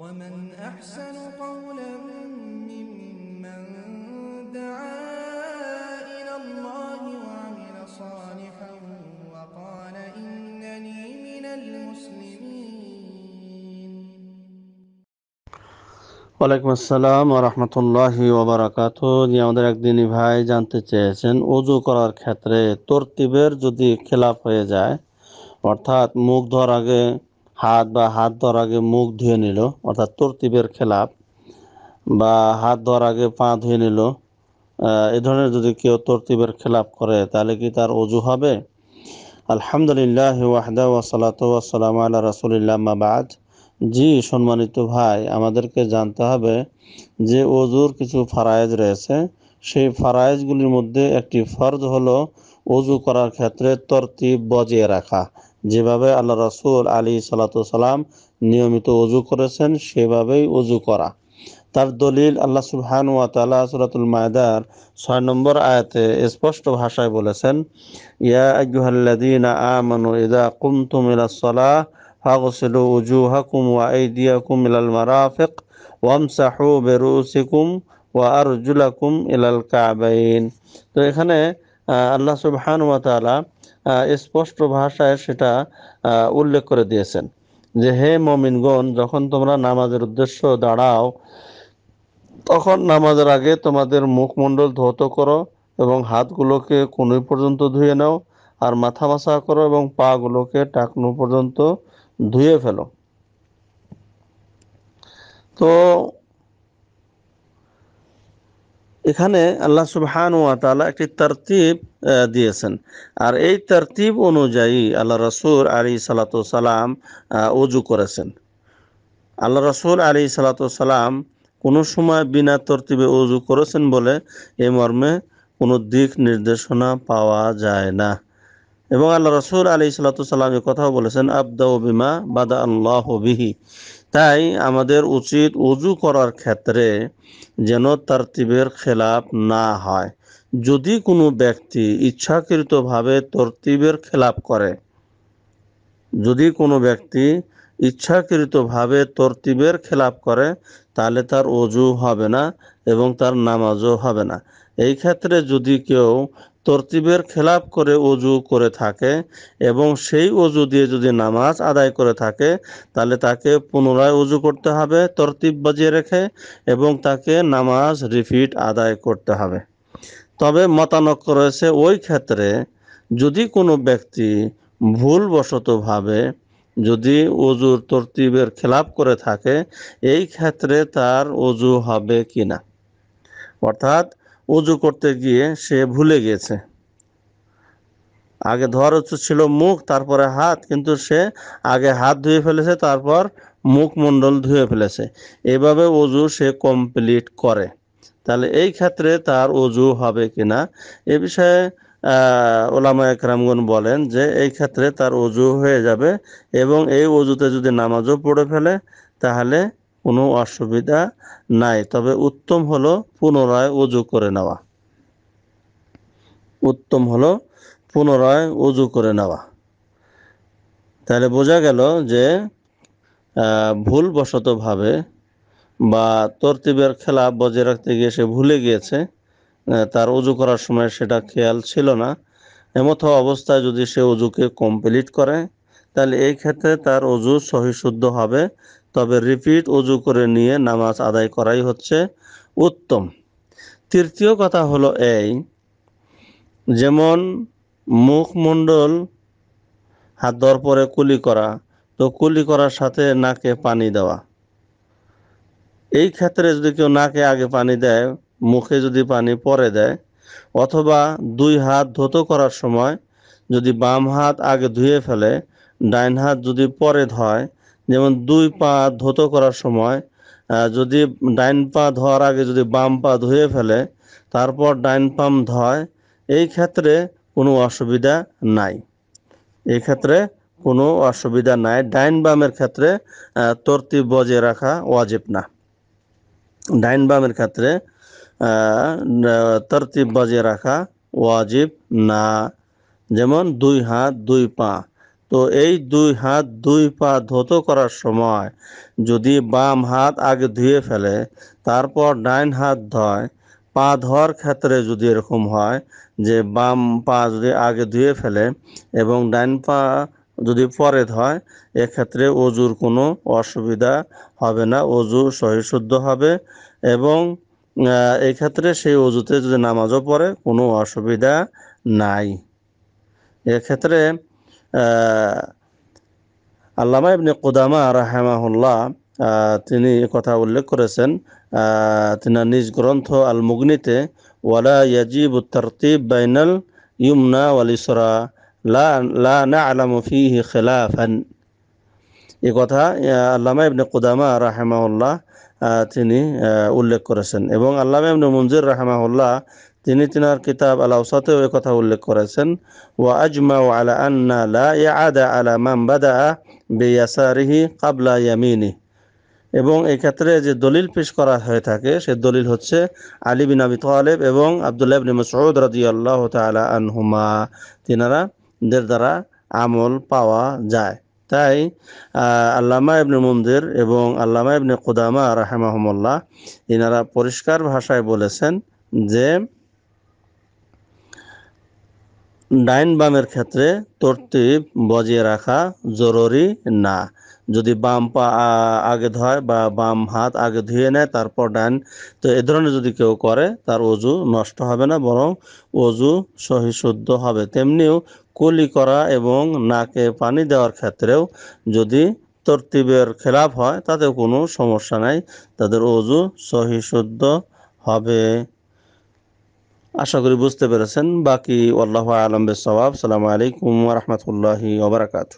ওয়ালাইকুম আসসালাম রহমতুল্লাহি ওবরাকাত যে আমাদের একদিনই ভাই জানতে চেয়েছেন অজু করার ক্ষেত্রে তরতিবের যদি খেলাপ হয়ে যায় অর্থাৎ মুখ ধর আগে হাত বা হাত ধোয়ার আগে মুখ ধুয়ে নিল অর্থাৎ তর্তিবের খেলাপ বা হাত ধোয়ার আগে পা ধুয়ে নিল এ ধরনের যদি কেউ তর্তিবের খেলাপ করে তাহলে কি তার অজু হবে আলহামদুলিল্লাহ ওয়াহদা ওয়াসালাত ওয়াসালাম আল্লাহ রাসুলিল্লাহ মাবাদ জি সম্মানিত ভাই আমাদেরকে জানতে হবে যে অজুর কিছু ফারায়েজ রয়েছে সেই ফারায়েজগুলির মধ্যে একটি ফরজ হলো অজু করার ক্ষেত্রে তর্তিব বজিয়ে রাখা যেভাবে আল্লাহ রসুল আলী সালাম নিয়মিত অজু করেছেন সেভাবেই অজু করা তার দলিল আল্লাহ সুবহান ওয়া তাআলা সূরাতুল মায়দার 6 নম্বর আয়াতে স্পষ্ট ভাষায় বলেছেন ইয়া আইয়ুহাল্লাযীনা আমানু ইযা কুমতুম ইলাস সালাহ ফাগসিলু উজুহাকুম ওয়া আইদিয়াকুম ইলাল মারাফিক ওয়ামসাহু বিরুসিকুম ওয়া আরজুলাকুম ইলাল কাবাইন তো এখানে আল্লাহ সুবহান ওয়াতালা স্পষ্ট ভাষায় সেটা উল্লেখ করে দিয়েছেন যে হে মমিনগণ যখন তোমরা নামাজের উদ্দেশ্য দাঁড়াও তখন নামাজের আগে তোমাদের মুখমণ্ডল ধৌত করো এবং হাতগুলোকে কোনো পর্যন্ত ধুয়ে নাও আর মাথা মাসা করো এবং পাগুলোকে টাকনু পর্যন্ত ধুয়ে ফেলো তো এখানে আল্লাহ সুবহান ওয়াতালা একটি তরতিব দিয়েছেন আর এই তরতিব অনুযায়ী আল্লাহ রসুল আলী সালাম উজু করেছেন আল্লাহ রসুল আলী সালাম কোনো সময় বিনা তরতিবে অজু করেছেন বলে এ মর্মে কোনো দিক নির্দেশনা পাওয়া যায় না এবং আল্লাহ রসুল আলী সাল্লাম এ কথাও বলেছেন আবদা বিমা বাদা আল্লাহ বিহি তাই আমাদের উচিত উজু করার ক্ষেত্রে যেন তারতিবের খেলাপ না হয় যদি কোনো ব্যক্তি ইচ্ছাকৃতভাবে তরতিবের খেলাপ করে যদি কোনো ব্যক্তি ইচ্ছাকৃতভাবে তরতিবের খেলাপ করে তাহলে তার অজু হবে না এবং তার নামাজও হবে না এই ক্ষেত্রে যদি কেউ তরতিবের খেলাপ করে অজু করে থাকে এবং সেই অজু দিয়ে যদি নামাজ আদায় করে থাকে তাহলে তাকে পুনরায় অজু করতে হবে তরতিব বাজিয়ে রেখে এবং তাকে নামাজ রিপিট আদায় করতে হবে তবে মতানক রয়েছে ওই ক্ষেত্রে যদি কোনো ব্যক্তি ভুলবশতভাবে যদি অজুর তরতিবের খেলাপ করে থাকে এই ক্ষেত্রে তার অজু হবে কি না অর্থাৎ অজু করতে গিয়ে সে ভুলে গেছে আগে ধর ছিল মুখ তারপরে হাত কিন্তু সে আগে হাত ধুয়ে ফেলেছে তারপর মুখ মণ্ডল ধুয়ে ফেলেছে এভাবে অজু সে কমপ্লিট করে তাহলে এই ক্ষেত্রে তার অজু হবে কিনা এ বিষয়ে ওলামা একরামগুন বলেন যে এই ক্ষেত্রে তার অজু হয়ে যাবে এবং এই অজুতে যদি নামাজও পড়ে ফেলে তাহলে কোনো অসুবিধা নাই তবে উত্তম হলো পুনরায় উজু করে নেওয়া উত্তম হলো পুনরায় উজু করে নেওয়া তাহলে বোঝা গেল যে ভুলবশতভাবে বা তরতিবের খেলা বজায় রাখতে গিয়ে সে ভুলে গিয়েছে তার উজু করার সময় সেটা খেয়াল ছিল না এমত অবস্থায় যদি সে উজুকে কমপ্লিট করে তাহলে এই ক্ষেত্রে তার অজু সহিশুদ্ধ হবে তবে রিপিট উজু করে নিয়ে নামাজ আদায় করাই হচ্ছে উত্তম তৃতীয় কথা হলো এই যেমন মুখমণ্ডল হাত ধর পরে কুলি করা তো কুলি করার সাথে নাকে পানি দেওয়া এই ক্ষেত্রে যদি কেউ নাকে আগে পানি দেয় মুখে যদি পানি পরে দেয় অথবা দুই হাত ধৌত করার সময় যদি বাম হাত আগে ধুয়ে ফেলে ডাইন হাত যদি পরে ধয় যেমন দুই পা ধৌত করার সময় যদি ডাইন পা ধোয়ার আগে যদি বাম পা ধুয়ে ফেলে তারপর ডাইন পাম ধয় এই ক্ষেত্রে কোনো অসুবিধা নাই এই ক্ষেত্রে কোনো অসুবিধা নাই ডাইন বামের ক্ষেত্রে তর্তি বজে রাখা ওয়াজিব না ডাইন বামের ক্ষেত্রে তর্তি বজে রাখা ওয়াজিব না যেমন দুই হাত দুই পা তো এই দুই হাত দুই পা ধৌত করার সময় যদি বাম হাত আগে ধুয়ে ফেলে তারপর ডাইন হাত ধয় পা ধোয়ার ক্ষেত্রে যদি এরকম হয় যে বাম পা যদি আগে ধুয়ে ফেলে এবং ডাইন পা যদি পরে ধয় এক্ষেত্রে অজুর কোনো অসুবিধা হবে না অজু সহিশুদ্ধ হবে এবং এক্ষেত্রে সেই অজুতে যদি নামাজও পড়ে কোনো অসুবিধা নাই এক্ষেত্রে আল্লামা ইবনে কোদামা রাহেমাহুল্লাহ তিনি কথা উল্লেখ করেছেন তিনি নিজ গ্রন্থ আল মুগ্নিতে ওয়ালা ইয়াজিব তরতিব বাইনাল ইউমনা ওয়াল ইসরা লা লা না আলামু ফিহি খেলাফান এ কথা আল্লামা ইবনে কুদামা রাহেমাউল্লাহ তিনি উল্লেখ করেছেন এবং আল্লামা ইবনে মঞ্জির রাহেমাউল্লাহ তিনি তিনার কিতাব আলা ওসাতেও কথা উল্লেখ করেছেন ওয়া ও আলা আন্না লা ইয়াদা আলা মাম বাদা বেয়াসারিহি কাবলা ইয়ামিনি এবং এই ক্ষেত্রে যে দলিল পেশ করা হয়ে থাকে সে দলিল হচ্ছে আলী বিন আবি তোয়ালেব এবং আবদুল্লাহ বিন সৌদ রাজি আল্লাহ তালা আনহুমা তিনারা দের দ্বারা আমল পাওয়া যায় তাই আল্লামা ইবনে মন্দির এবং আল্লামা ইবনে কুদামা রাহেমাহমল্লা ইনারা পরিষ্কার ভাষায় বলেছেন যে ডাইন বামের ক্ষেত্রে তরতিব বজিয়ে রাখা জরুরি না যদি বাম পা আগে ধয় বা বাম হাত আগে ধুয়ে নেয় তারপর ডাইন তো এ ধরনের যদি কেউ করে তার অজু নষ্ট হবে না বরং অজু সহিশুদ্ধ হবে তেমনিও কুলি করা এবং নাকে পানি দেওয়ার ক্ষেত্রেও যদি তরতিবের খেলাফ হয় তাতে কোনো সমস্যা নাই তাদের অজু সহিশুদ্ধ হবে আশা করি বুঝতে পেরেছেন বাকি আল্লাহ আলম বেসবাব সালামু আলাইকুম রহমতুল্লাহি ওবরাকাতু